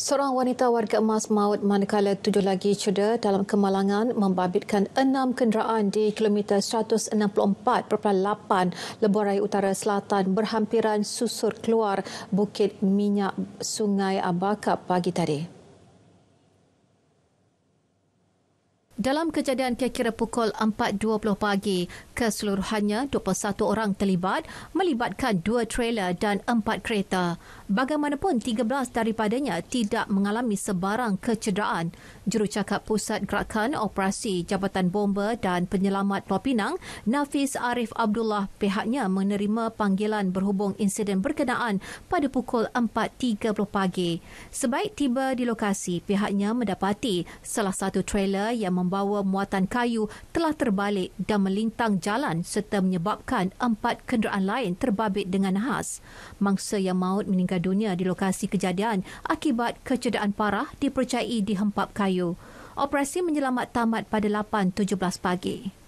Seorang wanita warga emas maut manakala tujuh lagi cedera dalam kemalangan membabitkan enam kenderaan di kilometer 164.8 lebuh raya utara selatan berhampiran susur keluar Bukit Minyak Sungai Abaka pagi tadi. Dalam kejadian kira-kira pukul 4.20 pagi, keseluruhannya 21 orang terlibat melibatkan dua trailer dan empat kereta. Bagaimanapun, 13 daripadanya tidak mengalami sebarang kecederaan. Jurucakap Pusat Gerakan Operasi Jabatan Bomba dan Penyelamat Pulau Pinang, Nafis Arif Abdullah pihaknya menerima panggilan berhubung insiden berkenaan pada pukul 4.30 pagi. Sebaik tiba di lokasi, pihaknya mendapati salah satu trailer yang membuatkan membawa muatan kayu telah terbalik dan melintang jalan serta menyebabkan empat kenderaan lain terbabit dengan nahas. Mangsa yang maut meninggal dunia di lokasi kejadian akibat kecederaan parah dipercayai dihempap kayu. Operasi menyelamat tamat pada 8.17 pagi.